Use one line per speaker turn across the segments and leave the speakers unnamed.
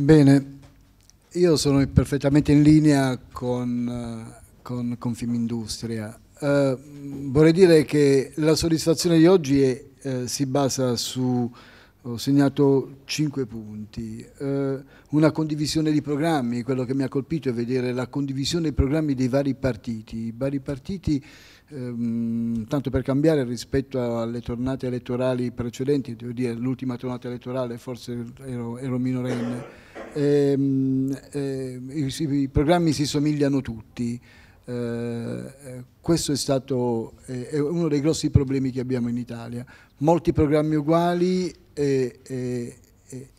Bene, io sono perfettamente in linea con, eh, con Confimindustria. Eh, vorrei dire che la soddisfazione di oggi è, eh, si basa su ho segnato cinque punti. Eh, una condivisione di programmi, quello che mi ha colpito è vedere la condivisione dei programmi dei vari partiti. I vari partiti, ehm, tanto per cambiare rispetto alle tornate elettorali precedenti, devo dire l'ultima tornata elettorale forse ero, ero minorenne, ehm, eh, i, i programmi si somigliano tutti. Eh, eh, questo è stato eh, è uno dei grossi problemi che abbiamo in Italia. Molti programmi uguali e, e,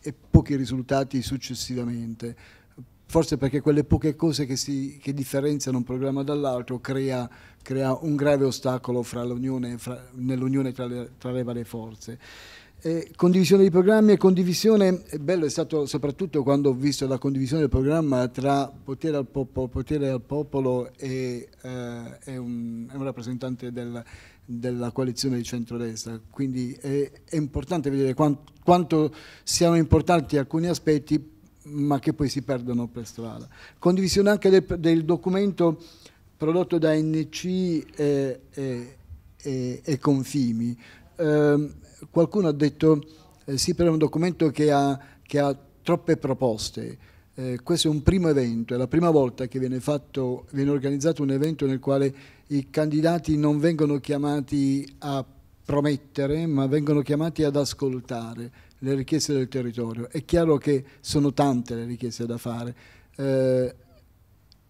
e, pochi risultati successivamente. Forse perché quelle poche cose che, si, che differenziano un programma dall'altro crea, crea, un grave ostacolo nell'unione tra, le varie forze. Eh, condivisione di programmi e condivisione, è bello è stato soprattutto quando ho visto la condivisione del programma tra potere al popolo, potere al popolo e, eh, e, un, e un, rappresentante del, della coalizione di centrodestra. Quindi è, è importante vedere quant, quanto siano importanti alcuni aspetti ma che poi si perdono per strada. Condivisione anche del, del documento prodotto da NC e, e Confimi Ehm, qualcuno ha detto eh, sì però è un documento che ha, che ha troppe proposte, eh, questo è un primo evento, è la prima volta che viene, fatto, viene organizzato un evento nel quale i candidati non vengono chiamati a promettere ma vengono chiamati ad ascoltare le richieste del territorio. È chiaro che sono tante le richieste da fare. Eh,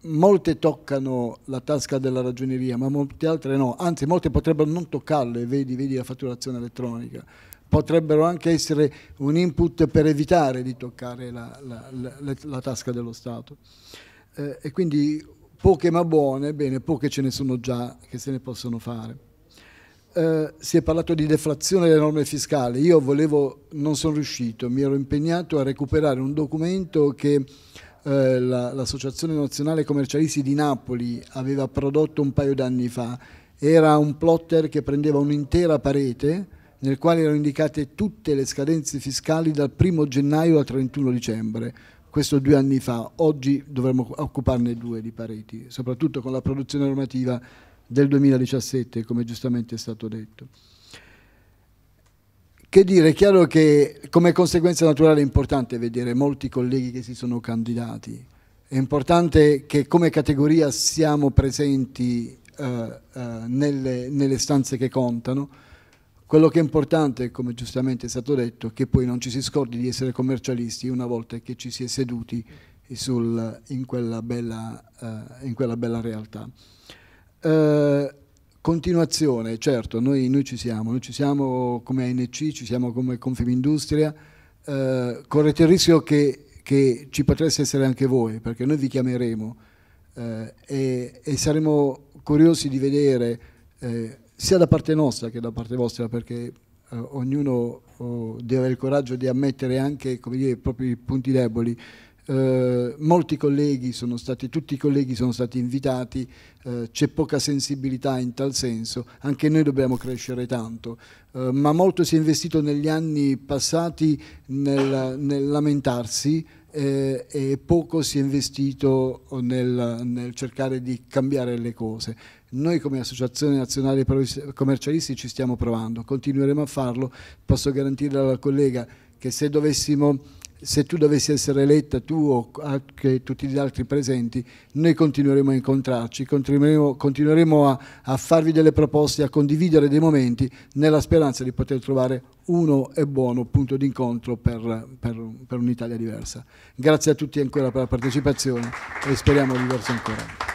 molte toccano la tasca della ragioneria, ma molte altre no, anzi molte potrebbero non toccarle, vedi, vedi la fatturazione elettronica, potrebbero anche essere un input per evitare di toccare la, la, la, la tasca dello Stato. Eh, e quindi poche ma buone, bene, poche ce ne sono già che se ne possono fare. Eh, si è parlato di deflazione delle norme fiscali, io volevo, non sono riuscito, mi ero impegnato a recuperare un documento che eh, la, l'Associazione Nazionale Commercialisti di Napoli aveva prodotto un paio d'anni fa. Era un plotter che prendeva un'intera parete nel quale erano indicate tutte le scadenze fiscali dal 1 gennaio al 31 dicembre. Questo due anni fa, oggi dovremmo occuparne due di pareti, soprattutto con la produzione normativa del 2017, come giustamente è stato detto. Che dire, è chiaro che come conseguenza naturale è importante vedere molti colleghi che si sono candidati, è importante che come categoria siamo presenti uh, uh, nelle, nelle stanze che contano, quello che è importante, come giustamente è stato detto, è che poi non ci si scordi di essere commercialisti una volta che ci si è seduti sul, in, quella bella, uh, in, quella bella, realtà. Uh, Continuazione, certo, noi, noi, ci siamo, noi ci siamo come ANC, ci siamo come Confimindustria, eh, correte il rischio che, che, ci potreste essere anche voi, perché noi vi chiameremo eh, e, e, saremo curiosi di vedere eh, sia da parte nostra che da parte vostra, perché eh, ognuno oh, deve avere il coraggio di ammettere anche dire, i propri punti deboli. Eh, molti colleghi sono stati, tutti i colleghi sono stati invitati, eh, c'è poca sensibilità in tal senso, anche noi dobbiamo crescere tanto, eh, ma molto si è investito negli anni passati nel, nel lamentarsi eh, e poco si è investito nel, nel cercare di cambiare le cose. Noi come Associazione Nazionale Commercialisti ci stiamo provando, continueremo a farlo, posso garantire alla collega che se dovessimo se tu dovessi essere eletta, tu o anche tutti gli altri presenti, noi continueremo a incontrarci, continueremo, continueremo a, a, farvi delle proposte, a condividere dei momenti nella speranza di poter trovare uno e buono punto d'incontro per, per, per un'Italia diversa. Grazie a tutti ancora per la partecipazione e speriamo diverso ancora.